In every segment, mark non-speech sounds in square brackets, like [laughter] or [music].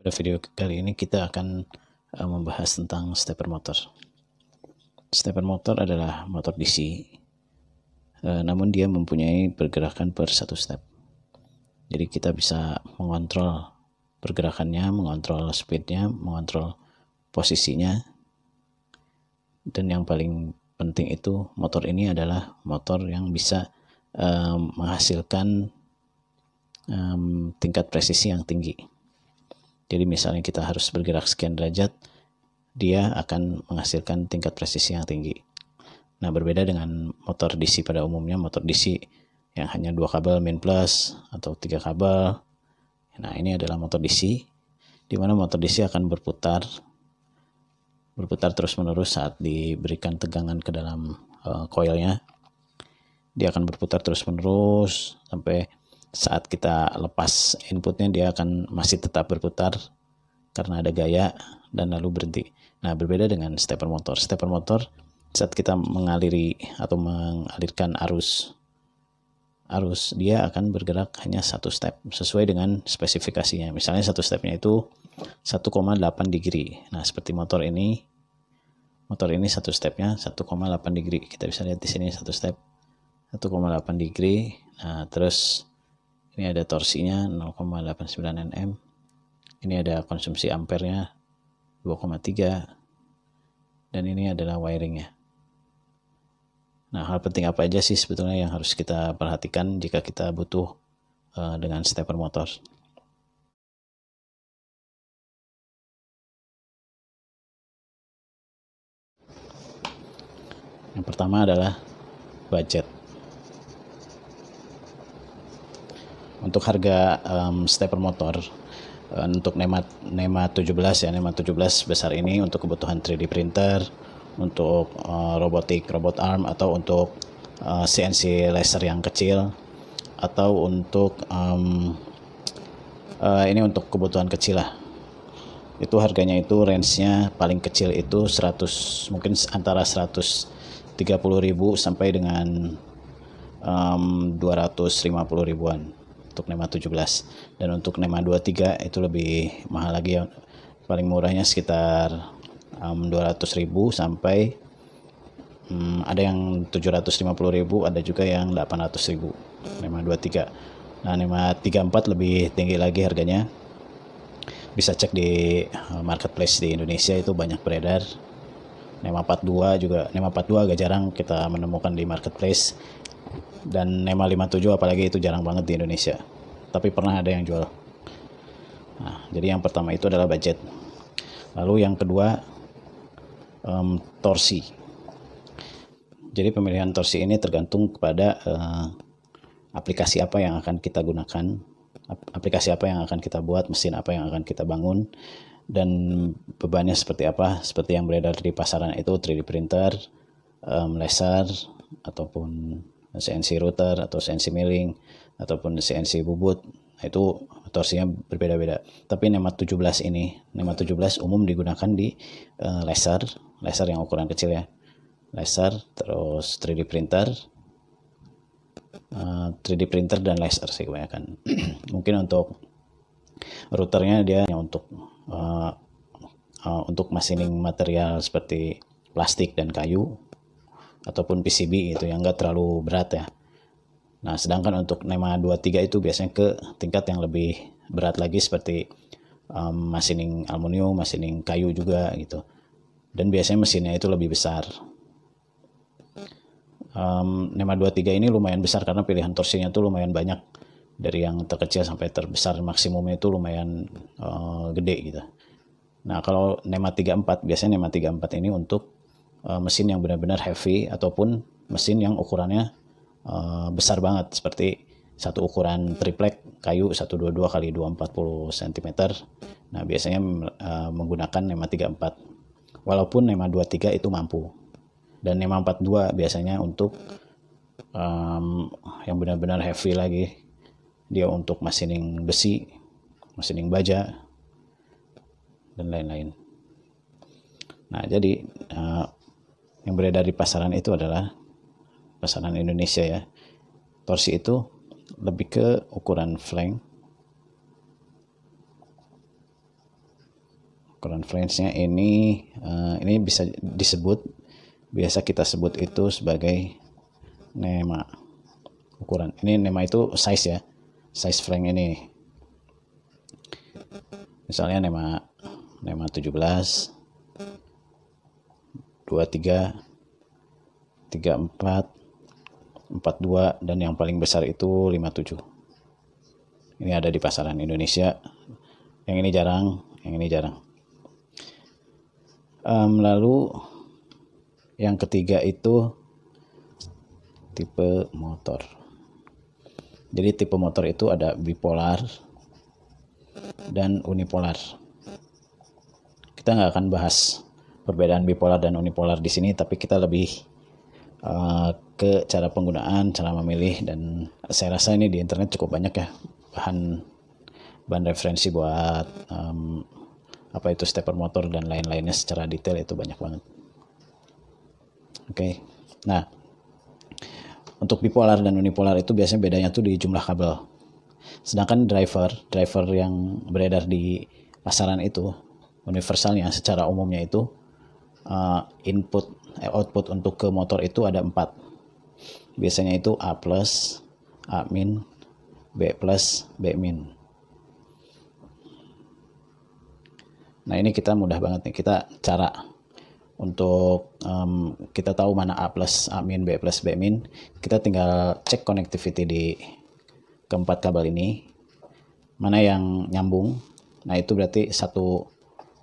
Pada video kali ini kita akan eh, membahas tentang stepper motor. Stepper motor adalah motor DC, eh, namun dia mempunyai pergerakan per satu step. Jadi kita bisa mengontrol pergerakannya, mengontrol speednya, mengontrol posisinya. Dan yang paling penting itu motor ini adalah motor yang bisa um, menghasilkan um, tingkat presisi yang tinggi. Jadi misalnya kita harus bergerak sekian derajat, dia akan menghasilkan tingkat presisi yang tinggi. Nah, berbeda dengan motor DC pada umumnya, motor DC yang hanya dua kabel min plus atau tiga kabel. Nah, ini adalah motor DC di mana motor DC akan berputar berputar terus-menerus saat diberikan tegangan ke dalam uh, eh, coilnya. Dia akan berputar terus-menerus sampai saat kita lepas inputnya dia akan masih tetap berputar karena ada gaya dan lalu berhenti. Nah, berbeda dengan stepper motor. Stepper motor saat kita mengaliri atau mengalirkan arus arus dia akan bergerak hanya satu step sesuai dengan spesifikasinya. Misalnya satu stepnya itu 1,8 degree. Nah, seperti motor ini motor ini satu stepnya 1,8 degree. Kita bisa lihat di sini satu step 1,8 degree. Nah, terus ini ada torsinya 0,89 Nm ini ada konsumsi ampernya 2,3 dan ini adalah wiringnya nah hal penting apa aja sih sebetulnya yang harus kita perhatikan jika kita butuh uh, dengan stepper motor yang pertama adalah budget untuk harga um, stepper motor uh, untuk NEMA NEMA 17 ya NEMA 17 besar ini untuk kebutuhan 3D printer untuk uh, robotik robot arm atau untuk uh, eh, CNC laser yang kecil atau untuk um, uh, ini untuk kebutuhan kecil lah itu harganya itu range-nya paling kecil itu 100 mungkin antara 130.000 sampai dengan um, 250 ribuan untuk NEMA 17 dan untuk NEMA 23 itu lebih mahal lagi ya paling murahnya sekitar um, 200.000 sampai um, ada yang 750.000 ada juga yang 800.000 NEMA 23 nah NEMA 34 lebih tinggi lagi harganya bisa cek di uh, marketplace di Indonesia itu banyak beredar NEMA 42 juga NEMA 42 agak jarang kita menemukan di marketplace dan Nema 57 apalagi itu jarang banget di Indonesia tapi pernah ada yang jual nah, jadi yang pertama itu adalah budget lalu yang kedua um, torsi jadi pemilihan torsi ini tergantung kepada uh, aplikasi apa yang akan kita gunakan aplikasi apa yang akan kita buat mesin apa yang akan kita bangun dan bebannya seperti apa seperti yang beredar di pasaran itu 3D printer um, laser ataupun CNC router atau CNC milling ataupun CNC bubut nah, itu torsinya berbeda-beda tapi Nema 17 ini Nema 17 umum digunakan di uh, laser laser yang ukuran kecil ya laser terus 3D printer uh, eh, 3D printer dan laser sih kebanyakan [clears throat] mungkin untuk routernya dia hanya untuk uh, uh, untuk machining material seperti plastik dan kayu ataupun PCB itu yang enggak terlalu berat ya. Nah, sedangkan untuk NEMA 23 itu biasanya ke tingkat yang lebih berat lagi seperti um, masining aluminium, masining kayu juga gitu. Dan biasanya mesinnya itu lebih besar. Um, NEMA 23 ini lumayan besar karena pilihan torsinya itu lumayan banyak. Dari yang terkecil sampai terbesar maksimumnya itu lumayan uh, gede gitu. Nah, kalau NEMA 34 biasanya NEMA 34 ini untuk Uh, mesin yang benar-benar heavy ataupun mesin yang ukurannya uh, besar banget seperti satu ukuran triplek kayu 122 kali 240 cm. Nah, biasanya uh, menggunakan NEMA 34. Walaupun NEMA 23 itu mampu. Dan NEMA 42 biasanya untuk um, yang benar-benar heavy lagi. Dia untuk yang besi, yang baja dan lain-lain. Nah, jadi uh, yang beredar di pasaran itu adalah pasaran Indonesia ya torsi itu lebih ke ukuran flank ukuran flange ini uh, ini bisa disebut biasa kita sebut itu sebagai nema ukuran ini nema itu size ya size flange ini misalnya nema nema 17 empat empat dua dan yang paling besar itu tujuh ini ada di pasaran Indonesia yang ini jarang yang ini jarang um, lalu yang ketiga itu tipe motor jadi tipe motor itu ada bipolar dan unipolar kita nggak akan bahas perbedaan bipolar dan unipolar di sini tapi kita lebih uh, ke cara penggunaan cara memilih dan saya rasa ini di internet cukup banyak ya bahan bahan referensi buat um, apa itu stepper motor dan lain-lainnya secara detail itu banyak banget oke okay. nah untuk bipolar dan unipolar itu biasanya bedanya tuh di jumlah kabel sedangkan driver driver yang beredar di pasaran itu universalnya secara umumnya itu uh, input eh, output untuk ke motor itu ada empat biasanya itu A plus A min B plus B min nah ini kita mudah banget nih kita cara untuk um, kita tahu mana A plus A min B plus B min kita tinggal cek connectivity di keempat kabel ini mana yang nyambung nah itu berarti satu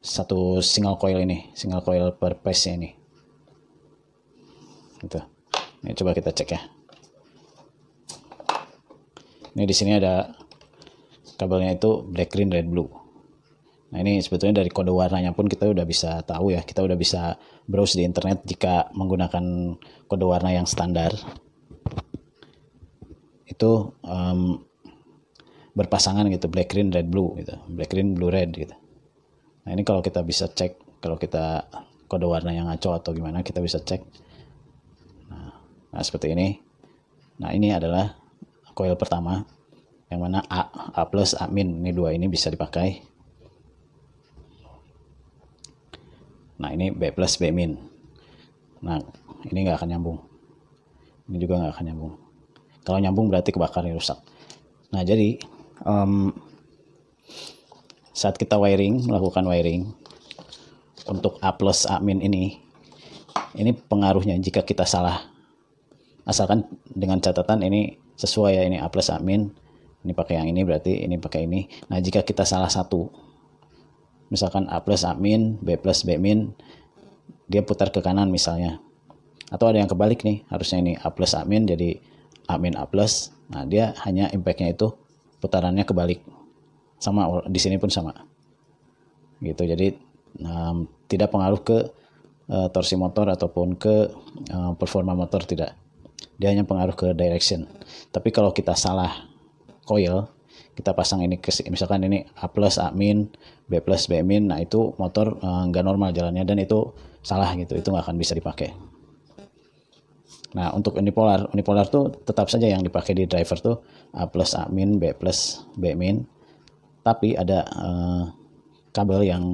satu single coil ini single coil per piece ini gitu ini coba kita cek ya ini di sini ada kabelnya itu black green red blue nah ini sebetulnya dari kode warnanya pun kita udah bisa tahu ya kita udah bisa browse di internet jika menggunakan kode warna yang standar itu um, berpasangan gitu black green red blue gitu black green blue red gitu Nah ini kalau kita bisa cek, kalau kita kode warna yang ngaco atau gimana kita bisa cek. Nah, nah seperti ini. Nah ini adalah coil pertama yang mana A, A plus, A min. Ini dua ini bisa dipakai. Nah ini B plus, B min. Nah ini nggak akan nyambung. Ini juga nggak akan nyambung. Kalau nyambung berarti kebakar ini rusak. Nah jadi um, saat kita wiring melakukan wiring untuk A plus A min ini ini pengaruhnya jika kita salah asalkan dengan catatan ini sesuai ya ini A plus A min ini pakai yang ini berarti ini pakai ini nah jika kita salah satu misalkan A plus A min B plus B min dia putar ke kanan misalnya atau ada yang kebalik nih harusnya ini A plus A min jadi A min A plus nah dia hanya impactnya itu putarannya kebalik sama di sini pun sama gitu jadi um, tidak pengaruh ke uh, torsi motor ataupun ke uh, performa motor tidak dia hanya pengaruh ke direction tapi kalau kita salah coil kita pasang ini ke misalkan ini A plus A min B plus B min nah itu motor eh, nggak uh, normal jalannya dan itu salah gitu itu nggak akan bisa dipakai nah untuk unipolar unipolar tuh tetap saja yang dipakai di driver tuh A plus A min B plus B min tapi ada uh, kabel yang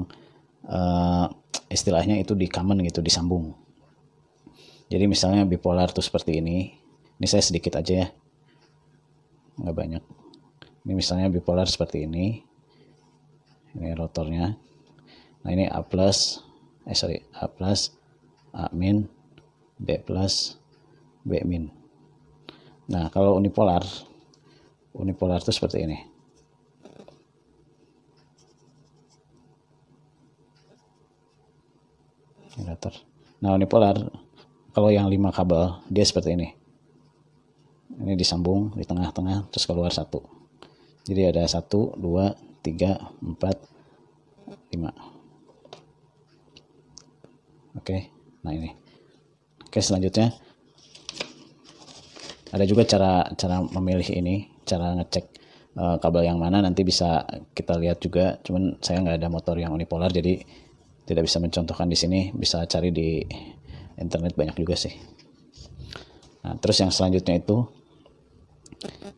uh, istilahnya itu di common gitu disambung jadi misalnya bipolar tuh seperti ini ini saya sedikit aja ya nggak banyak ini misalnya bipolar seperti ini ini rotornya nah ini A plus eh sorry A plus A min B plus B min nah kalau unipolar unipolar itu seperti ini generator nah unipolar kalau yang lima kabel dia seperti ini ini disambung di tengah-tengah terus keluar satu jadi ada satu dua tiga empat lima oke nah ini oke selanjutnya ada juga cara cara memilih ini cara ngecek eh, kabel yang mana nanti bisa kita lihat juga cuman saya nggak ada motor yang unipolar jadi tidak bisa mencontohkan di sini bisa cari di internet banyak juga sih nah terus yang selanjutnya itu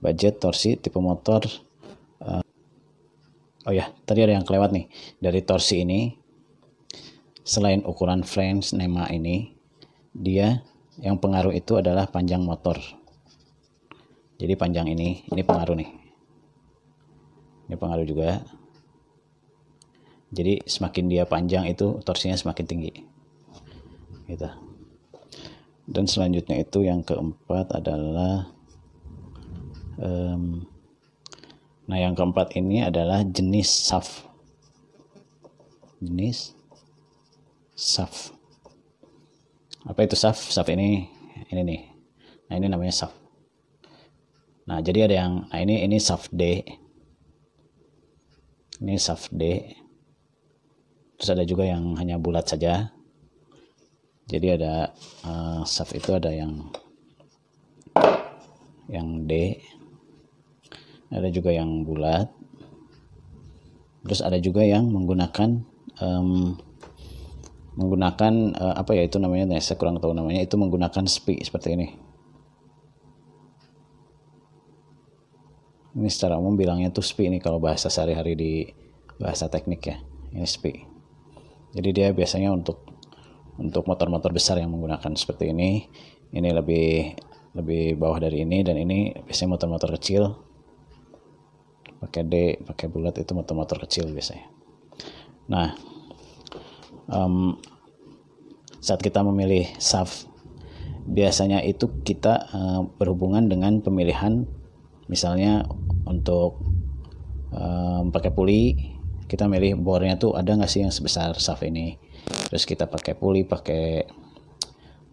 budget torsi tipe motor uh, oh ya tadi ada yang kelewat nih dari torsi ini selain ukuran frames nema ini dia yang pengaruh itu adalah panjang motor jadi panjang ini ini pengaruh nih ini pengaruh juga jadi semakin dia panjang itu torsinya semakin tinggi gitu dan selanjutnya itu yang keempat adalah um, nah yang keempat ini adalah jenis shaft. jenis shaft. apa itu shaft? Shaft ini ini nih nah ini namanya shaft. nah jadi ada yang nah ini ini saf D ini shaft D terus ada juga yang hanya bulat saja jadi ada uh, itu ada yang yang D ada juga yang bulat terus ada juga yang menggunakan um, menggunakan uh, apa ya itu namanya nah, saya kurang tahu namanya itu menggunakan spi seperti ini ini secara umum bilangnya tuh spi ini kalau bahasa sehari-hari di bahasa teknik ya ini spi jadi dia biasanya untuk untuk motor-motor besar yang menggunakan seperti ini ini lebih lebih bawah dari ini dan ini biasanya motor-motor kecil pakai D pakai bulat itu motor-motor kecil biasanya nah um, saat kita memilih shaft biasanya itu kita uh, berhubungan dengan pemilihan misalnya untuk um, pakai puli kita milih bornya tuh ada nggak sih yang sebesar shaft ini terus kita pakai puli pakai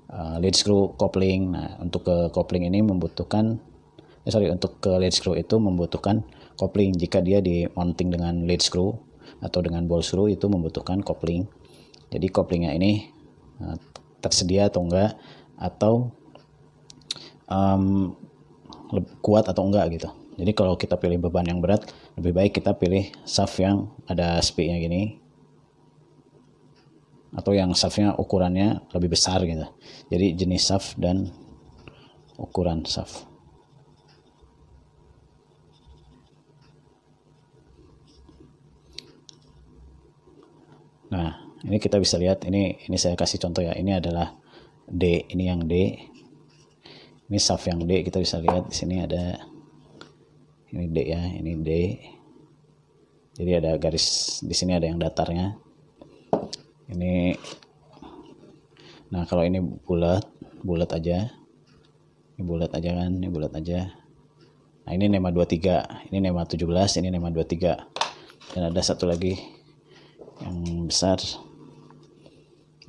uh, lead screw kopling nah untuk ke kopling ini membutuhkan eh, sorry untuk ke lead screw itu membutuhkan kopling jika dia di mounting dengan lead screw atau dengan ball screw itu membutuhkan kopling jadi koplingnya ini uh, tersedia atau enggak atau um, kuat atau enggak gitu jadi kalau kita pilih beban yang berat, lebih baik kita pilih shaft yang ada speednya gini. Atau yang shaftnya ukurannya lebih besar gitu. Jadi jenis shaft dan ukuran shaft. Nah, ini kita bisa lihat ini ini saya kasih contoh ya. Ini adalah D, ini yang D. Ini shaft yang D kita bisa lihat di sini ada ini D ya ini D jadi ada garis di sini ada yang datarnya ini nah kalau ini bulat bulat aja ini bulat aja kan ini bulat aja nah ini nema 23 ini nema 17 ini nema 23 dan ada satu lagi yang besar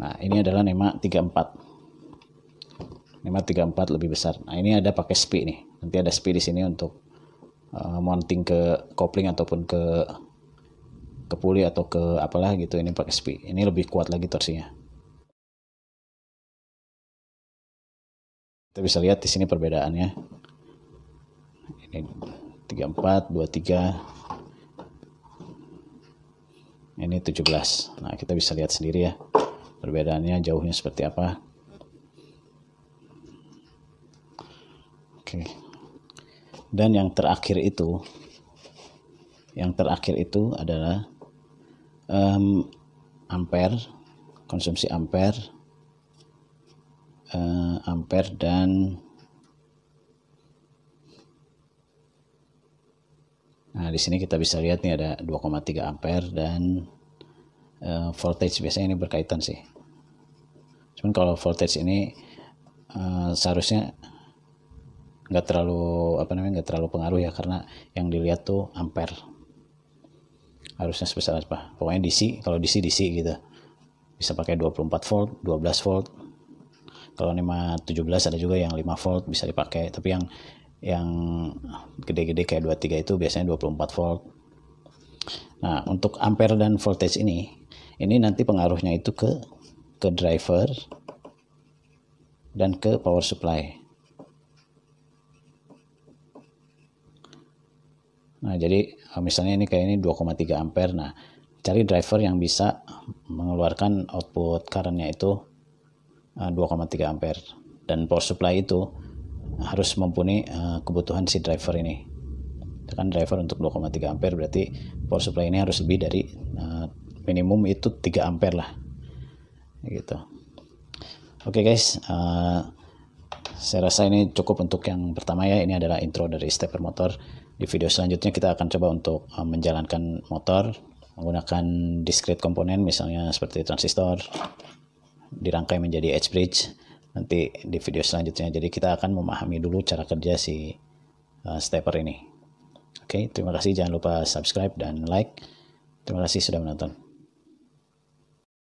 nah ini adalah nema 34 nema 34 lebih besar nah ini ada pakai spi nih nanti ada spi di sini untuk uh, mounting ke kopling ataupun ke ke puli atau ke apalah gitu ini pakai spi ini lebih kuat lagi torsinya kita bisa lihat di sini perbedaannya ini 34 23 ini 17 nah kita bisa lihat sendiri ya perbedaannya jauhnya seperti apa oke okay dan yang terakhir itu yang terakhir itu adalah um, ampere konsumsi ampere uh, ampere dan Nah, di sini kita bisa lihat nih ada 2,3 ampere dan uh, voltage biasanya ini berkaitan sih. Cuman kalau voltage ini uh, seharusnya nggak terlalu apa namanya nggak terlalu pengaruh ya karena yang dilihat tuh ampere harusnya sebesar apa pokoknya DC kalau DC DC gitu bisa pakai 24 volt 12 volt kalau ini 17 ada juga yang 5 volt bisa dipakai tapi yang yang gede-gede kayak 23 itu biasanya 24 volt nah untuk ampere dan voltage ini ini nanti pengaruhnya itu ke ke driver dan ke power supply Nah, jadi eh, misalnya ini kayak ini 2,3 ampere. Nah, cari driver yang bisa mengeluarkan output current-nya itu 2,3 eh, ampere. Dan power supply itu harus mempunyai eh, kebutuhan si driver ini. Kan driver untuk 2,3 ampere berarti power supply ini harus lebih dari minimum itu 3 ampere lah. Gitu. Oke okay guys, uh, saya rasa ini cukup untuk yang pertama ya. Ini adalah intro dari stepper motor. Di video selanjutnya kita akan coba untuk eh, menjalankan motor menggunakan discrete komponen misalnya seperti transistor dirangkai menjadi edge bridge nanti di video selanjutnya. Jadi kita akan memahami dulu cara kerja si eh, stepper ini. Oke, terima kasih jangan lupa subscribe dan like. Terima kasih sudah menonton.